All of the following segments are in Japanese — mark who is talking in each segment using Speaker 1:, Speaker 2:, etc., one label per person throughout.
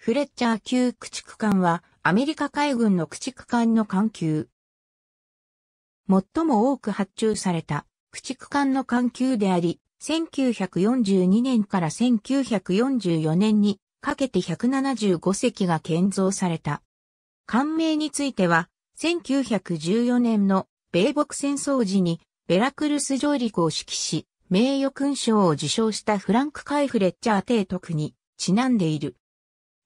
Speaker 1: フレッチャー級駆逐艦はアメリカ海軍の駆逐艦の艦級。最も多く発注された駆逐艦の艦級であり、1942年から1944年にかけて175隻が建造された。艦名については、1914年の米北戦争時にベラクルス上陸を指揮し、名誉勲章を受章したフランク・カイ・フレッチャー提督にちなんでいる。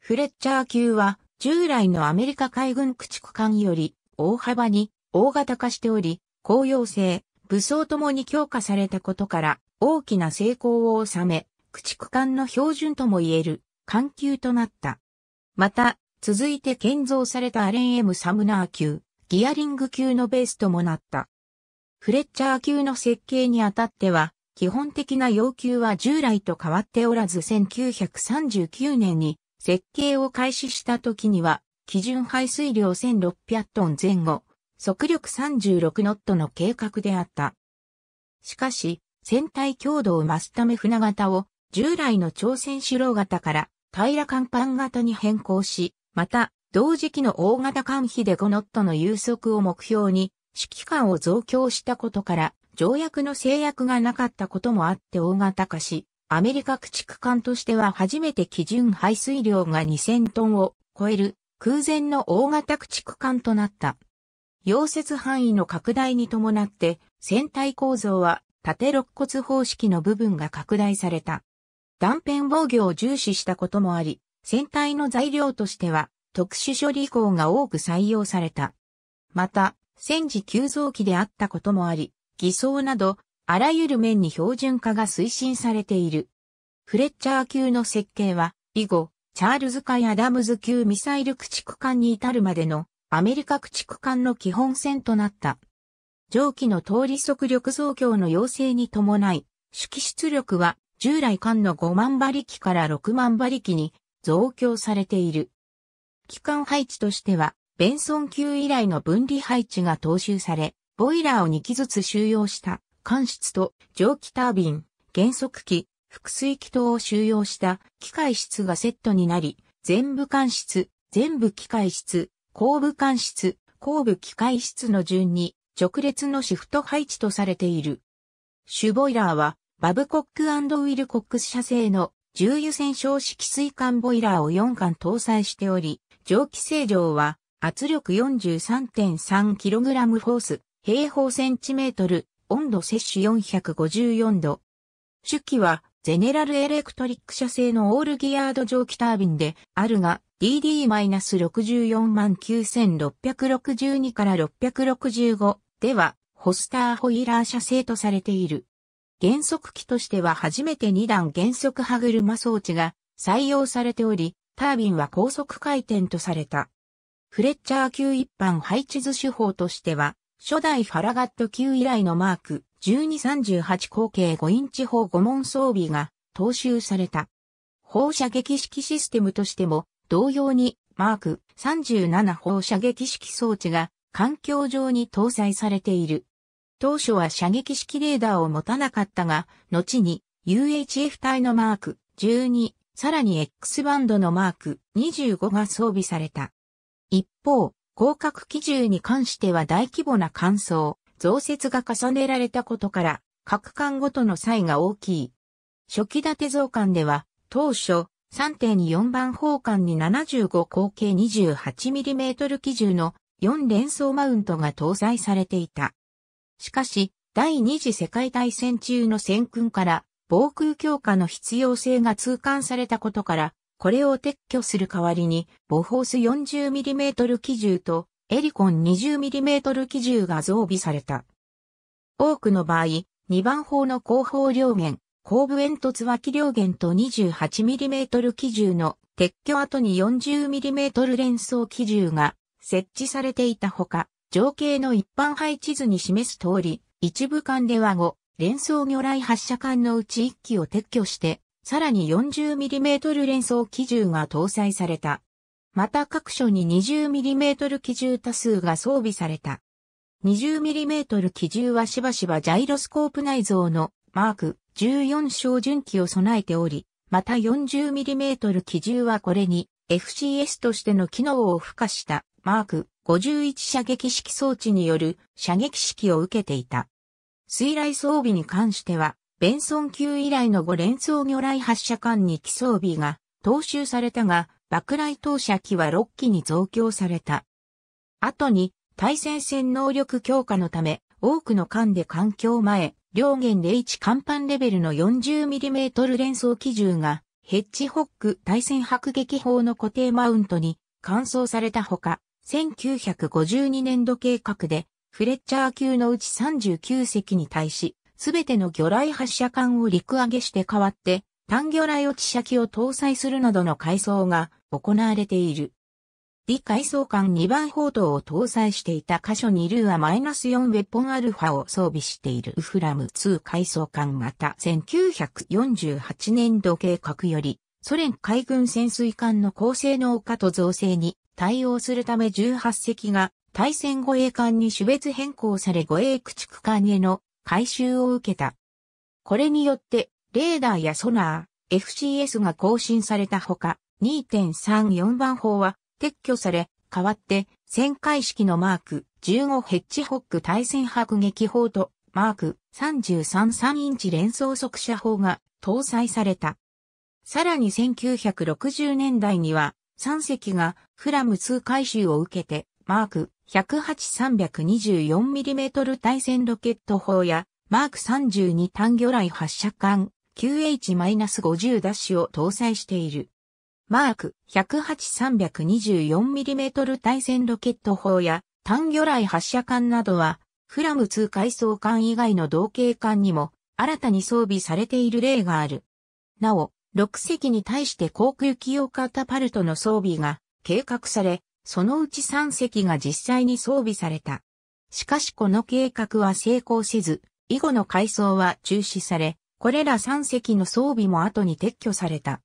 Speaker 1: フレッチャー級は従来のアメリカ海軍駆逐艦より大幅に大型化しており、公用性、武装ともに強化されたことから大きな成功を収め、駆逐艦の標準とも言える艦級となった。また、続いて建造されたアレン・エム・サムナー級、ギアリング級のベースともなった。フレッチャー級の設計にあたっては、基本的な要求は従来と変わっておらず1939年に設計を開始した時には、基準排水量1600トン前後、速力36ノットの計画であった。しかし、船体強度を増すため船型を従来の朝鮮主郎型から平ら甲板型に変更し、また、同時期の大型艦比で5ノットの有速を目標に、指揮官を増強したことから、条約の制約がなかったこともあって大型化し、アメリカ駆逐艦としては初めて基準排水量が2000トンを超える空前の大型駆逐艦となった。溶接範囲の拡大に伴って船体構造は縦肋骨方式の部分が拡大された。断片防御を重視したこともあり、船体の材料としては特殊処理工が多く採用された。また、戦時急増期であったこともあり、偽装などあらゆる面に標準化が推進されている。フレッチャー級の設計は、以後、チャールズ海アダムズ級ミサイル駆逐艦に至るまでのアメリカ駆逐艦の基本線となった。蒸気の通り速力増強の要請に伴い、主機出力は従来艦の5万馬力から6万馬力に増強されている。機関配置としては、ベンソン級以来の分離配置が踏襲され、ボイラーを2機ずつ収容した間室と蒸気タービン、減速機、複水機等を収容した機械室がセットになり、全部間室、全部機械室、後部間室、後部機械室の順に直列のシフト配置とされている。シュボイラーはバブコックウィルコックス社製の重油栓小式水管ボイラーを4管搭載しており、蒸気清浄は圧力 43.3kg ォース、平方センチメートル、温度摂取454度。主機はゼネラルエレクトリック社製のオールギアード蒸気タービンであるが DD-649,662 から665ではホスターホイーラー社製とされている。減速機としては初めて2段減速歯車装置が採用されており、タービンは高速回転とされた。フレッチャー級一般配置図手法としては、初代ファラガット級以来のマーク1238口径5インチ砲5門装備が踏襲された。放射撃式システムとしても同様にマーク37放射撃式装置が環境上に搭載されている。当初は射撃式レーダーを持たなかったが、後に UHF 体のマーク12、さらに X バンドのマーク25が装備された。一方、広角機銃に関しては大規模な乾燥、増設が重ねられたことから、各艦ごとの差異が大きい。初期建て増艦では、当初、3.24番砲艦に75口径 28mm 機銃の4連装マウントが搭載されていた。しかし、第二次世界大戦中の戦訓から防空強化の必要性が痛感されたことから、これを撤去する代わりに、ボホース 40mm 機銃とエリコン 20mm 機銃が増備された。多くの場合、2番砲の後方両弦、後部煙突脇両弦と 28mm 機銃の撤去後に 40mm 連装機銃が設置されていたほか、情景の一般配置図に示す通り、一部間では5、連装魚雷発射艦のうち1機を撤去して、さらに 40mm 連想機銃が搭載された。また各所に 20mm 機銃多数が装備された。20mm 機銃はしばしばジャイロスコープ内蔵のマーク14小準機を備えており、また 40mm 機銃はこれに FCS としての機能を付加したマーク51射撃式装置による射撃式を受けていた。水雷装備に関してはベンソン級以来の5連装魚雷発射艦に機装備が踏襲されたが、爆雷投射機は6機に増強された。後に、対戦戦能力強化のため、多くの艦で環境前、両弦01甲板レベルの 40mm 連装機銃が、ヘッジホック対戦迫撃砲の固定マウントに換装されたほか、1952年度計画で、フレッチャー級のうち39隻に対し、すべての魚雷発射管を陸揚げして代わって、単魚雷落ち射器を搭載するなどの改装が行われている。李改装艦2番砲塔を搭載していた箇所にルーア -4 ウェポンアルファを装備しているウフラム2改装艦また1948年度計画よりソ連海軍潜水艦の高性能化と造成に対応するため18隻が対戦護衛艦に種別変更され護衛駆逐艦への改修を受けた。これによって、レーダーやソナー、FCS が更新されたほか、2.34番砲は撤去され、代わって旋回式のマーク15ヘッジホック対戦迫撃砲とマーク333インチ連装速射砲が搭載された。さらに1960年代には3隻がフラム2回収を受けてマーク 108-324mm 対戦ロケット砲や、マーク32単魚雷発射艦、QH-50' を搭載している。マーク 108-324mm 対戦ロケット砲や単魚雷発射艦などは、フラム2海装艦以外の同型艦にも新たに装備されている例がある。なお、6隻に対して航空機用カタパルトの装備が計画され、そのうち3隻が実際に装備された。しかしこの計画は成功せず、以後の改装は中止され、これら3隻の装備も後に撤去された。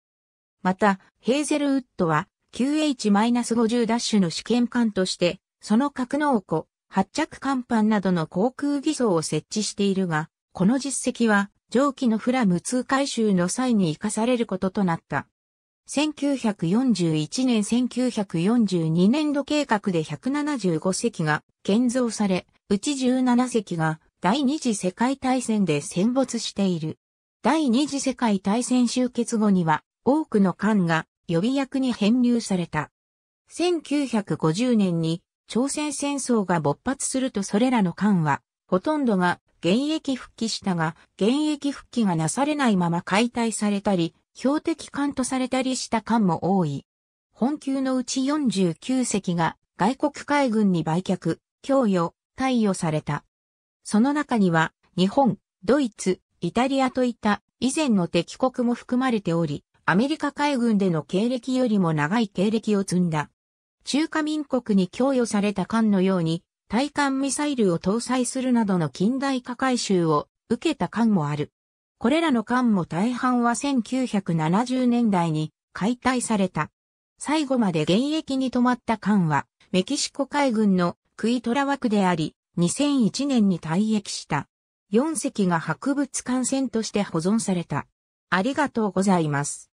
Speaker 1: また、ヘーゼルウッドは QH-50 ダッシュの試験艦として、その格納庫、発着甲板などの航空偽装を設置しているが、この実績は、蒸気のフラム2回収の際に活かされることとなった。1941年1942年度計画で175隻が建造され、うち17隻が第二次世界大戦で戦没している。第二次世界大戦終結後には多くの艦が予備役に編入された。1950年に朝鮮戦争が勃発するとそれらの艦はほとんどが現役復帰したが現役復帰がなされないまま解体されたり標的艦とされたりした艦も多い。本級のうち49隻が外国海軍に売却、供与、貸与された。その中には、日本、ドイツ、イタリアといった以前の敵国も含まれており、アメリカ海軍での経歴よりも長い経歴を積んだ。中華民国に供与された艦のように、対艦ミサイルを搭載するなどの近代化改修を受けた艦もある。これらの艦も大半は1970年代に解体された。最後まで現役に止まった艦は、メキシコ海軍のクイトラ枠であり、2001年に退役した。4隻が博物艦船として保存された。ありがとうございます。